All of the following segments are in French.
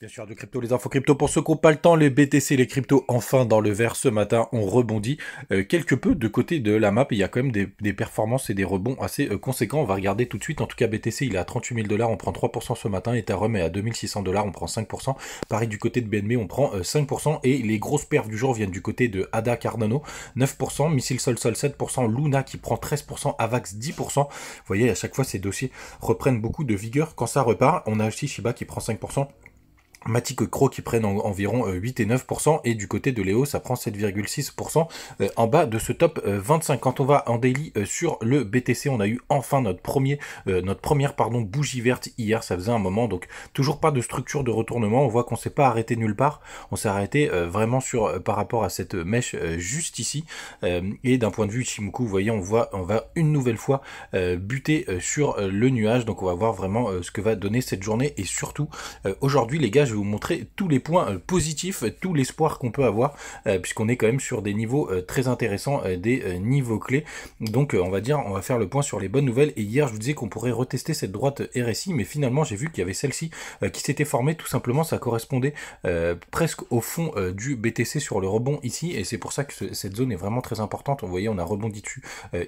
Bien sûr, de crypto, les infos crypto. Pour ceux qui n'ont pas le temps, les BTC, les cryptos, enfin dans le vert ce matin, on rebondit euh, quelque peu de côté de la map. Il y a quand même des, performances et des rebonds assez euh, conséquents. On va regarder tout de suite. En tout cas, BTC, il est à 38 000 dollars, on prend 3% ce matin. Ethereum est à 2600 dollars, on prend 5%. Pareil, du côté de BNB, on prend 5%. Euh, et les grosses perfs du jour viennent du côté de ADA Cardano, 9%, Missile Sol Sol 7%, Luna qui prend 13%, AVAX 10%. Vous voyez, à chaque fois, ces dossiers reprennent beaucoup de vigueur. Quand ça repart, on a aussi Shiba qui prend 5%. Matic Cro qui prennent environ 8 euh, et 9% et du côté de Léo ça prend 7,6% euh, en bas de ce top 25. Euh, Quand on va en daily sur le BTC, on a eu enfin notre premier notre première pardon bougie verte hier, ça faisait un moment donc toujours pas de structure de retournement, on voit qu'on s'est pas arrêté nulle part, on s'est arrêté vraiment sur par rapport à cette mèche juste ici et d'un point de vue Ichimoku, vous voyez on voit on va une nouvelle fois buter sur le nuage donc on va voir vraiment ce que va donner cette journée et surtout aujourd'hui les gars je vais vous montrer tous les points euh, positifs, euh, tout l'espoir qu'on peut avoir, euh, puisqu'on est quand même sur des niveaux très intéressants, des niveaux clés. Donc on va dire, on va faire le point sur les bonnes nouvelles. Et hier, je vous disais qu'on pourrait retester cette droite RSI, mais finalement, j'ai vu qu'il y avait celle-ci qui s'était formée. Tout simplement, ça correspondait presque au fond du BTC sur le rebond ici, et c'est pour ça que cette zone est vraiment très importante. Vous voyez, on a rebondi dessus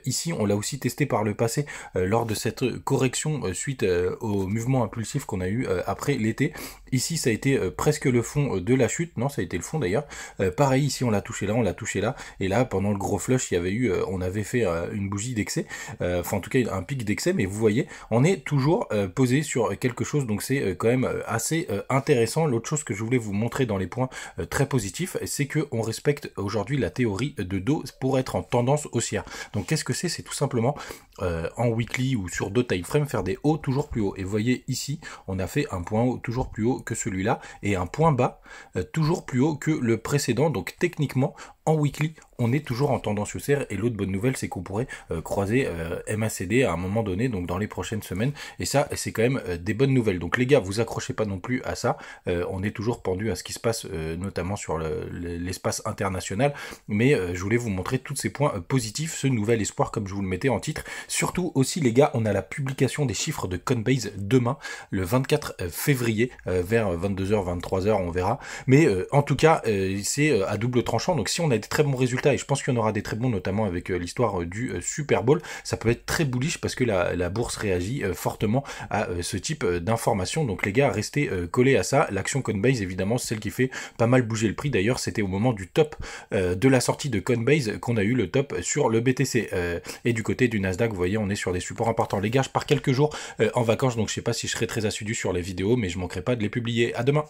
ici. On l'a aussi testé par le passé lors de cette correction suite au mouvement impulsif qu'on a eu après l'été. Ici, ça a été euh, presque le fond euh, de la chute. Non, ça a été le fond d'ailleurs. Euh, pareil, ici, on l'a touché là, on l'a touché là. Et là, pendant le gros flush, il y avait eu, on avait fait une bougie d'excès. enfin, en tout cas, un pic d'excès. Mais vous voyez, on est toujours posé sur quelque chose. Donc, c'est quand même assez intéressant. L'autre chose que je voulais vous montrer dans les points très positifs, c'est qu'on respecte aujourd'hui la théorie de dos pour être en tendance haussière. Donc, qu'est-ce que c'est C'est tout simplement en weekly ou sur deux time faire des hauts toujours plus hauts. Et vous voyez ici, on a fait un point toujours plus haut que celui-là et un point bas euh, toujours plus haut que le précédent. Donc techniquement, en weekly, on est toujours en tendance haussière. Et l'autre bonne nouvelle, c'est qu'on pourrait euh, croiser euh, MACD à un moment donné, donc dans les prochaines semaines. Et ça, c'est quand même euh, des bonnes nouvelles. Donc les gars, vous accrochez pas non plus à ça. on est toujours pendu à ce qui se passe, notamment sur l'espace international. Mais je voulais vous montrer tous ces points positifs, ce nouvel espoir, comme je vous le mettais en titre. Surtout aussi, les gars, on a la publication des chiffres de Coinbase demain, le 24 février, vers 22h, 23h, on verra. Mais en tout cas, c'est à double tranchant. Donc si on on a des très bons résultats et je pense qu'il y en aura des très bons, notamment avec euh, l'histoire euh, du euh, Super Bowl. Ça peut être très bullish parce que la, bourse réagit fortement à ce type d'informations. Donc les gars, restez collés à ça. L'action Coinbase, évidemment, c'est celle qui fait pas mal bouger le prix. D'ailleurs, c'était au moment du top de la sortie de Coinbase qu'on a eu le top sur le BTC. et du côté du Nasdaq, vous voyez, on est sur des supports importants. Les gars, je pars quelques jours en vacances, donc je sais pas si je serai très assidu sur les vidéos, mais je manquerai pas de les publier. À demain